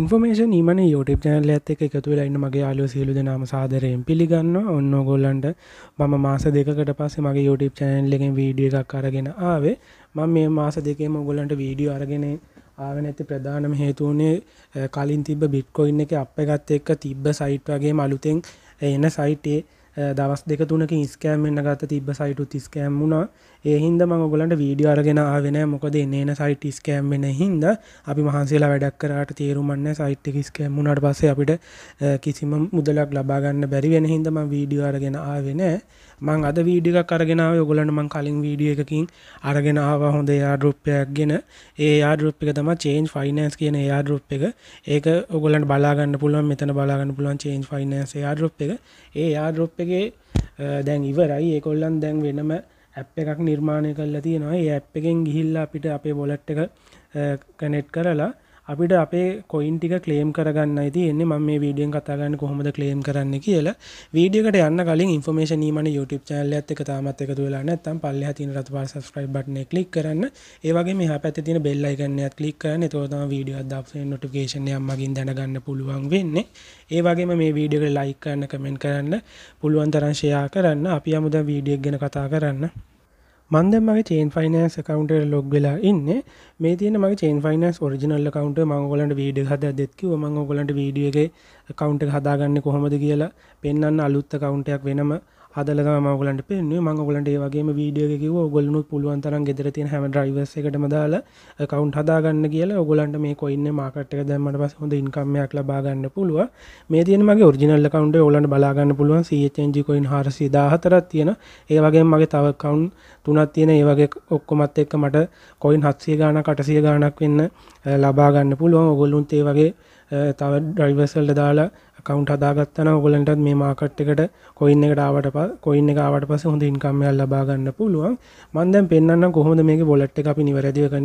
information ඊමන YouTube චනල ඇත එක එකතු වෙලාන්න මගේ යාලෝ සියලු දෙනාම සාදරයෙන් පිළිගන්න ඔන්න ගොල්ලන්ට මම මාස දෙකට පස්සේ මගේ යුටප් චැනල් එකෙන් වීඩිය එකක් අරගෙන ආවේ මම මේ මාස දෙකේම ගොලන්ට වීඩියෝ අරගෙන ආව නැති ප්‍රධානම හේතුවනේ කලින් තිබ බිට්කොයින්න එක අප ගත්ත එක්ක තිබ්බ සයිට් වගේ මලුතෙන් එන සයිටේ දවස් දෙක තුනක ඉස්කෑම්ෙන්න්න ගත තිබ සයිටු තිස්කෑම් වුණා ඒහින්ද මං ඔගලන්ට වීඩියෝ අරගෙන ආවෙන මොකද එන්නේන සයිට් ස්කෑම් වෙන හින්ද අපි මහන්සේලා වැඩක් කරාට තේරුමන්න සයිට් එක ස්කෑම් වුණාට පස්සේ අපිට කිසිම මුදලක් ලබා ගන්න බැරි වෙන හින්ද මං වීඩියෝ අරගෙන ආවේ නෑ මං අද වීඩියෝ එකක් අරගෙන ආවේ ඔයගලන්ට මං කලින් වීඩියෝ එකකින් අරගෙන ආවා හොඳ එයාඩ්‍රොප්පයක් ගෙන ඒ එයාඩ්‍රොප් එක තමයි චේන්ජ් ෆයිනෑන්ස් කියන එයාඩ්‍රොප් එක ඒක ඔගලන්ට බලාගන්න පුළුවන් මෙතන බලාගන්න පුළුවන් චේන්ජ් ෆයිනෑන්ස් එයාඩ්‍රොප් එක ඒ එයාඩ්‍රොප් එකේ දැන් ඉවරයි ඒකොල්ලන් දැන් වෙනම ඇප් එකක් නිර්මාණය කරලා තියෙනවා ඒ ඇප් එකෙන් ගිහිල්ල අපිට අපේ බොලට් එක කනෙට් කරලා අපිට අපේ කොයින් ටික ක්ලේම් කරගන්න තියෙන්නේ මම මේ වීඩියෙන් කතා ගන්න කොහොමද ක්ලේම් කරන්න කියලා වීඩියෝකට යන්න කලින් ඉන්ෆෝමේෂන් ඊමණ YouTube channel එකත් එක තාමත් එකතු වෙලා නැත්නම් පල්ලෙහා තියෙන රතුපාර subscribe button එක click කරන්න ඒ වගේ මෙහා පැත්තේ තියෙන bell icon එකත් click කරන්න එතකොට තමයි වීඩියෝ එක දාපු notification එකක් මගින් දැනගන්න පුළුවන් වෙන්නේ ඒ වගේම මේ වීඩියෝ එක like කරන්න comment කරන්න පුළුවන් තරම් share කරන්න අපි අමුද වීඩියෝ ගැන කතා කරන්න මන්ද මගේ චේන් ෆයිනස් කකවන්ට ලොග් වෙලා ඉන්න මේ තියන මගේ චේන් ෆයිනස් ෝරිජිනල් කකවන්ට මංගොලට වීඩ හද දෙත්කිව මංගොලට වීඩිය එක කවුන්ට හදාගන්න කොහොමද කියලා පෙන්න්න අලුත්ත කවුන්ටයක් වෙනම හදල ම ගලට පෙන්න්නේ මං ගලට වගේ වීඩියකව ගොලනුත් පුළුවන් තරන් ගෙදරති හැම ්‍රයිවස් එකටම දාල කවුන්් හදාගන්න කියලා ඔගොලන්ට මේ කොයින්න මාකට්ක දැමට පස් හොඳ ඉන්කම්මයක් ලබාගන්න පුළුව මේ තියන මගේ ෝරිිනල් කවන්ට ඔලන්ට බලාගන්න පුළුවන් සචජිකොයින් හරසි දාහතරත් තියෙන ඒවගේ මගේ තව කවුන්් තුනත් තියෙන ඒවගේ ඔක්කොමත් එක්ක මට කොයින් හත්සේ ගාන කටසිය ගානක් වෙන්න ලබාගන්න පුළුවන් ඔගොල්ලුන්තේ වගේ තව ඩ්‍රයිවර්සල්ට දාලා කවුන්් හදාගත්තන ඔගලන්ටත් මේ මාකට් එකට කොයින්න එකට ආවට ප කොයින්න එක ආවට පස හොඳ ඉන්කම්මයක් ලබාගන්න පුළුවන් මන්දැම් පෙන්න්න කොහොඳ මේ බොලට් අපි නිවැරදිවකන්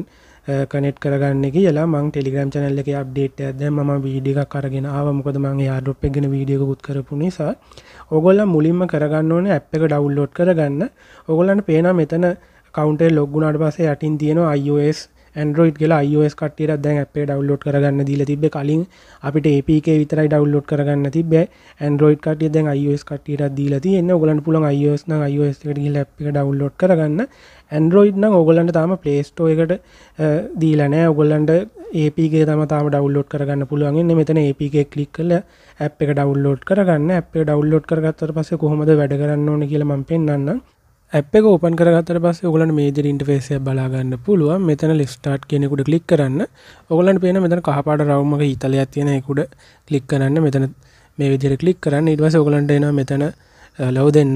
කනෙට් කරගන්න කියලා මං ටෙලිග්‍රම් චනල්ල එක අප්ඩේට ඇද ම වීඩික කරගෙන ආවමකොද මගේ ආඩුප් එකගෙන වීඩියකුත් කරපු නිසා ඔගොල්ල මුලින්ම කරගන්න ඕන ඇ් එක ඩවුල්ලෝඩ් කරගන්න ඔගොලන්න පේනා මෙතන කවන්ටේ ලොග්ගුණට පසේ යටින් තියෙන iOS ඇන්ඩරෝයිඩ් කියලා iOS කට්ටියට දැන් අපේ ඩවුන්ලෝඩ් කරගන්න දීලා තිබ්බේ කලින් අපිට APK විතරයි ඩවුන්ලෝඩ් කරගන්න තිබ්බේ ඇන්ඩරෝයිඩ් කට්ටිය දැන් iOS කට්ටියට දීලා තියෙන ඕගලන්ට පුළුවන් iOS නම් iOS එකට ගිහලා app එක ඩවුන්ලෝඩ් කරගන්න ඇන්ඩරෝයිඩ් නම් ඕගලන්ට තාම Play Store එකට දීලා නැහැ ඕගලන්ට APK තම තාම ඩවුන්ලෝඩ් කරගන්න පුළුවන් ඉන්නේ මෙතන APK ක්ලික් කරලා app එක ඩවුන්ලෝඩ් කරගන්න app එක ඩවුන්ලෝඩ් කරගත්තට පස්සේ කොහොමද වැඩ කරන්න ඕනේ කියලා මම පෙන්වන්නම් ඇප් එක ඕපන් කරගතර පස් ඔගලන් මේජර ඉන්ටෆේසය බලාගන්න පුළුවන් මෙතන ලිස්ටාට් කෙනෙකුට කලික් කරන්න ඔගලන් පේන මෙතන කහපාට රවමක ඉතලයක් තියෙනකුඩ කලික් කරන්න මෙතන මේ විදිර කලික් කරන්න ඉටවස ඔගලන්ට එන මෙතන ලව් දෙන්න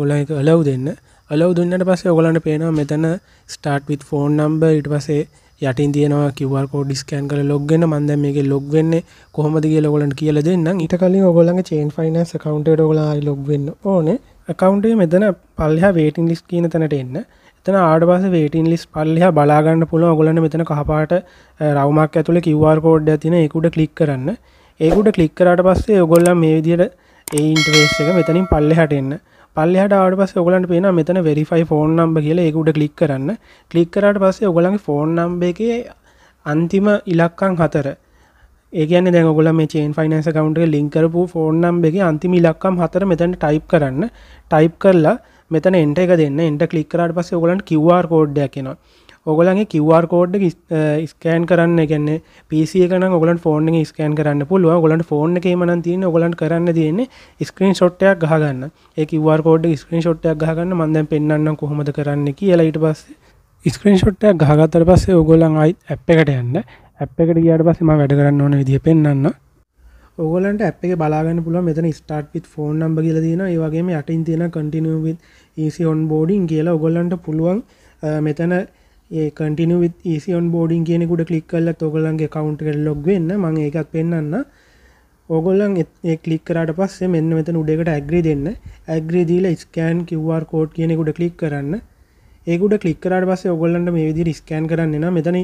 ගොල ලව් දෙන්න අලව් දුන්නට පස්සේ ඔගලන්ට පේනවා මෙතන ස්ටාර්ට් විත් ෆෝන් නම්බර් ඊට පස්සේ යටින් තියෙනවා QR කෝඩ් ස්කෑන් කරලා ලොග් වෙන්න මම දැන් මේකේ ලොග් වෙන්නේ කොහොමද කියලා ඔයගලන්ට කියලා දෙන්නම් ඊට කලින් ඔයගලන්ගේ චේන් ෆයිනෑන්ස් account එකට ඔයගලා ලොග් වෙන්න ඕනේ කවන්ටේ මෙතන පල්හ වේටින් ලිස් කියන තැනට එන්න එතන ආඩවාස වේටින් ලිස් පල්ලහ බලාගන්න පුළුව ගොලන මෙතන කහපාට රවමක් ඇතුළ කිවවාර් කෝඩ් ඇතින එකුඩ කලික් කරන්න ඒකුඩ කලික් කරට පස්සේ ඔගොල්ල මේ විදියට ඒන්ටවේස් එක මෙතනින් පල්ලෙහට එන්න පල්ලෙහට ආඩ පස්ස ඔගලන්ට පේන මෙතන වෙරිෆයි ෆෝන් නම්බ කියලා ඒකුඩ කලික් කරන්න කලික් කරට පස්සේ ඔගලගේ ෆෝන් නම්බ එකේ අන්තිම ඉලක්කං හතර ඒගන දැගොල මේ චේන් ෆයිනන්ස කවන්ටේ ලින්කරපු ෆෝර්නම් එක අන්තිම ලක්කම් හතර මෙතැන ටයිප් කරන්න ටයිප් කරලා මෙතන එන්ට එක දෙන්න එන්ට කලික්කරට පස ඔගලන් කිවවාර් කෝඩ්ඩයක්නවා ඔගලගේ කිවවාර් කෝඩ් ස්කෑන් කරන්න ගැන්නේ පිසිකන ගොලන් ෆෝර්න ස්කෑන් කරන්න පුළුව ගොලන් ෆෝර්න එක මන තියන ගොලන් කරන්න තියන්නේ ස්ක්‍රීන් ෂොට්ටයක් ගහගන්න ඒ කිවවාර් කෝඩ් ස්ක්‍රීන් ෂොට්ටයක් ගහගන්න මන්දැන් පෙන්න්න කොහොමද කරන්න කියලා ඊට පස්සේ ස්ක්‍රීන් ෂොට්ටයක් ගහගතර පස්සේ ඔගොලන් අයි ඇ් එකට යන්න ඇප් එකට ගියට පස්සේ මම වැඩ කරන්න ඕන විදිහ පෙන්වන්න ඔගලන්ට ඇප් එක බලාගන්න පුළුවන් මෙතන ස්ටාර්ට් විත් ෆෝන් නම්බර් කියලා තියෙනවා ඒ වගේම යටින් තියෙන continue with easy onboarding කියලා ඔගලන්ට පුළුවන් මෙතන ඒ කටිනු ඊසින් බෝඩින් කියනෙකුට කලික් කල්ල තොගලන්ගේ කවුන්ට කර ලොග් වෙන්න මං එකක් පෙන්න්න ඕගොල්ලන් ඒ කලික් කරට පස්සේ මෙන්න මෙතන උඩෙකට ඇග්‍රි දෙන්න ඇග්‍රි දීල ස්කෑන් කිව්වාර් කෝඩ් කියනෙකුට කලික් කරන්න ඒකුට කලික්කරට පස ඔගොල්ලන්ට මේ විදි ස්කෑන් කරන්න මෙතන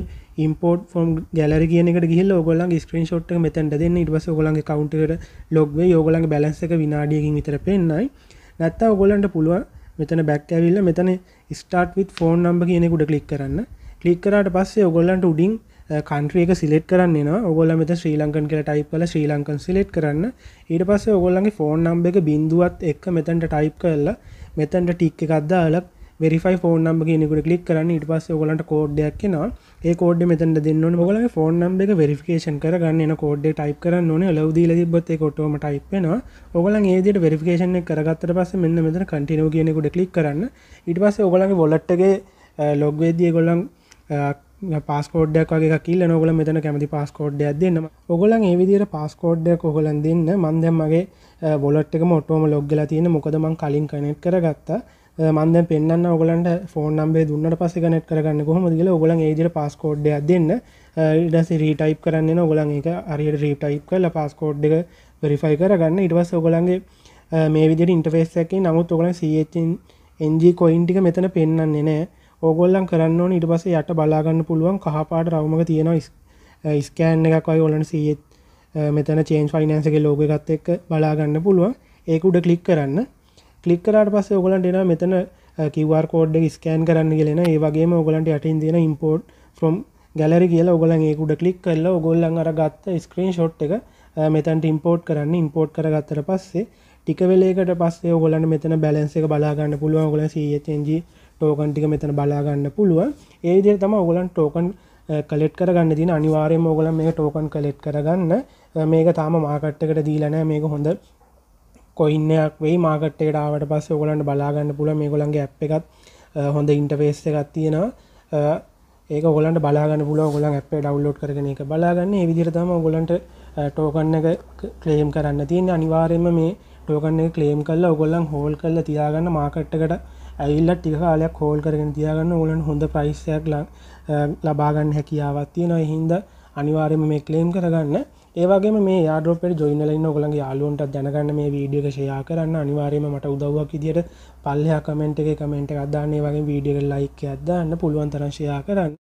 ඉම්පෝට් ෆෝම් ගැලර කියනක ගිල් ඔගොල්ල ස්ක්‍රීන් ෂොට් මෙතැන්ට දෙන්න ඉටස ඔගොලන්ගේ කවුන්ටට ලොග්වේ යෝගලන් බැලන්සක විනාඩියකින් විතර පෙන්න්නයි නැත්ත ඔගොලන්ට පුළුවන් මෙතන බැක් ඇවිල්ල මෙතන ස්ටාර්ට් විත් ෆෝන් නම්බ කියනෙකුට කලික් කරන්න කලික්කරට පස්සේ ඔගොල්ලන්ට උඩින් කන්ට්‍රියක සිලෙට් කරන්න ඔගොල මෙත ශ්‍රී ලංකන් කර ටයිප් කල ශ්‍රී ලංකන් සිලෙට් කරන්න ඊට පස්සේ ඔගොල්ලන්ගේ ෆෝන් නම්බ එක බින්දුවත් එක් මෙතැන්ට ටයිප් කරලා මෙතැන්ට ටික් එකක්දාලක් වෙරිෆයි ෆෝන් නම්බ කෙනෙකුට කලික් කරන්න ඉට පස්ස ඔගලන්ට කෝඩ්ඩයක් නවා ඒ කෝඩ් මෙතැට දෙන්න ඔොල ෆෝන් නම්බ එක වෙරිෆිකේෂන් කරගන්න කෝඩ්ඩේ ටයි කරන්න ඕන ලවදී ලතිබොත් කොටම ටයිප්ෙනවා ඔගලන් ඒදට වෙරිෆිකේෂන කරගත්තර පස මෙන්න මෙතන කටිනෝ කියනෙකුට කලික් කරන්න ඉට පස්ස ඔගලගේ ොලට්ටගේ ලොග්වේදිය ගොල්ලන් පස්කෝඩ්ඩක් වගේ කියල නොගල මෙතන කැමති පස්කෝඩ්ඩයක් දෙන්නම ඔගොලන් ඒවිදිර පස්කෝඩ්ඩයක් ඔහොලන් දෙන්න මන්දැම්මගේ බොලට්ක මොටෝම ලොග්ගල තියෙන මොකදමං කලින් කනෙට් කරගත්තා මන්ද පෙන්න්න ඔගලන්ට ෆෝන් නම්බේ දුන්නට පස කනෙට් කරන්න කොහොම දිල ඔගලන් ඒදිට පස්කෝඩ්ඩ දෙන්න ඉඩස රීටයිප් කරන්න ඔගලන් එක අරියට රීටයිප් කල පස්කෝඩ් එක වෙරිෆයි කරගන්න ඉටවස් ඔගලන්ගේ මේ විදි ඉන්ටෆේස්සක නමුත් ඔගලන් සචෙන් එජී කොයින්ටික මෙතන පෙන්න්නන්නේ නෑ ඕගොල්ලන් කරන්න ඕන ඉට පස යට බලාගන්න පුළුවන් කහපාට රවම තියෙනවා ස්කෑන් එකක් අයි ඔලන් සීත් මෙතන චේන්ස් ෆයිනන්සගේ ලෝග ගත්ත එක් බලාගන්න පුළුවන් ඒක උඩ කලික් කරන්න කලික් කරට පස්ස ඔගලන්ට එන මෙතන කිවර් කෝඩ් ස්කෑන් කරන්න කියෙන ඒවගේ ඔගලන්ට අටින් දෙන ඉම්පෝට් ෆ්‍රම් ගැලරි කියලා ඔගලන් ඒකුට කලික් කරලා ඔගොල්ලන් අර ගත්ත ස්ක්‍රීන් ෂොට් එක මෙතන්ට ඉම්පෝට් කරන්න ඉම්පෝට් කරගත්තර පස්සේ ටිකවෙලේකට පස්සේ ඔගලන්න මෙතන බැලන්ස එක බලාගන්න පුළුව ගොල සජ ටෝකන්ටික මෙතන බලාගන්න පුළුවන් ඒදේ තම ඔගලන් ටෝකන් කලෙට් කරගන්න දින අනිවාරයම ඔගලන් මේ ටෝකන් කලෙට් කරගන්න මේක තාම මාකට්ටකට දීලනෑ මේක හොඳ කොයින්නයක් වෙයි මාකට්ටේට ආවට පස්ස ඔගලන්ට බලාගන්න පුල මේ ගොලන්ගේ ඇ් එකත් හොඳ ඉන්ටපේස් එකත් තියෙනවා ඒක ගොලන්ට බලාගන්න පුල ගොලන් අපේ ඩව්ලෝඩ් කරන එක බලාගන්න විදිරතම ගොලන්ට ටෝකන්න ක්‍රේම් කරන්න තියෙන අනිවාරයම මේ ටෝකන්න ක්ලේම් කල්ලා ඔගොල්ලන් හෝල් කල්ල තියාගන්න මාකට්ටකට ඇල්ල ටිකාලයක් හෝල් කරගෙන තියාගන්න ඔලන් හොඳ ප්‍රයිස්සයක් ලබාගන්න හැකියාවත් තියෙනවා හින්ද අනිවාරයම මේ ක්ලේම් කරගන්න ඒවගේ මේ යාඩෝපෙට ජොයිනලයින්න ඔගලගේ යාලුවන්ට දැනගන්න මේ වීඩියක ෂයා කරන්න අනිවාරයම මට උදව්වක් ඉදිට පල්ලයා කමෙන්ට් එක කමෙන්ට් අදදාන්නේ වගේ වීඩියක ලයික අදදාන්න පුළුවන්තරශයා කරන්න